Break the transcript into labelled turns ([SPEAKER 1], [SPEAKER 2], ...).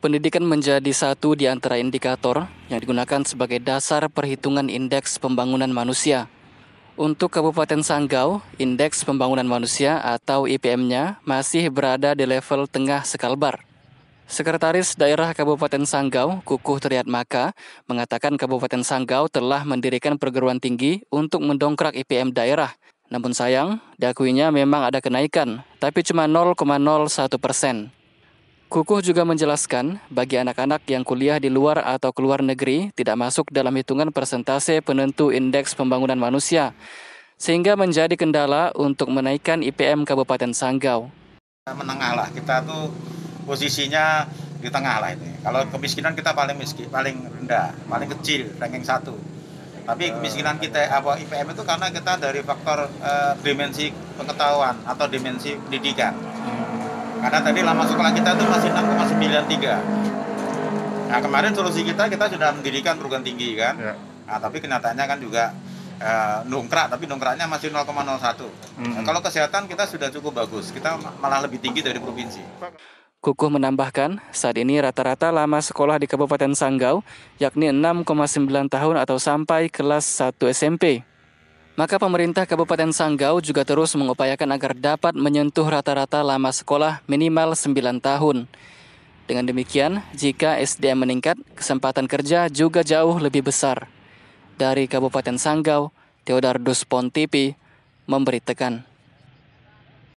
[SPEAKER 1] Pendidikan menjadi satu di antara indikator yang digunakan sebagai dasar perhitungan indeks pembangunan manusia. Untuk Kabupaten Sanggau, indeks pembangunan manusia atau IPM-nya masih berada di level tengah sekalbar. Sekretaris Daerah Kabupaten Sanggau, Kukuh Maka, mengatakan Kabupaten Sanggau telah mendirikan perguruan tinggi untuk mendongkrak IPM daerah. Namun sayang, diakuinya memang ada kenaikan, tapi cuma 0,01 persen. Kukuh juga menjelaskan, bagi anak-anak yang kuliah di luar atau keluar negeri tidak masuk dalam hitungan persentase penentu indeks pembangunan manusia, sehingga menjadi kendala untuk menaikkan IPM Kabupaten Sanggau.
[SPEAKER 2] Menengah lah, kita tuh posisinya di tengah lah ini. Kalau kemiskinan kita paling miskin, paling rendah, paling kecil, ranking satu. Tapi eh. kemiskinan kita apa IPM itu karena kita dari faktor eh, dimensi pengetahuan atau dimensi pendidikan hmm. Karena tadi lama sekolah kita itu masih 6,93. Nah kemarin solusi kita kita sudah mendirikan perguruan tinggi kan. Ya. Nah, tapi kenyataannya kan juga eh, nungkrak tapi nungkraknya masih 0,01. Mm -hmm. nah, kalau kesehatan kita sudah cukup bagus, kita malah lebih tinggi dari provinsi.
[SPEAKER 1] Kukuh menambahkan, saat ini rata-rata lama sekolah di Kabupaten Sanggau yakni 6,9 tahun atau sampai kelas 1 SMP. Maka pemerintah Kabupaten Sanggau juga terus mengupayakan agar dapat menyentuh rata-rata lama sekolah minimal 9 tahun. Dengan demikian, jika SDM meningkat, kesempatan kerja juga jauh lebih besar. Dari Kabupaten Sanggau, Theodardus Pontipi memberitakan.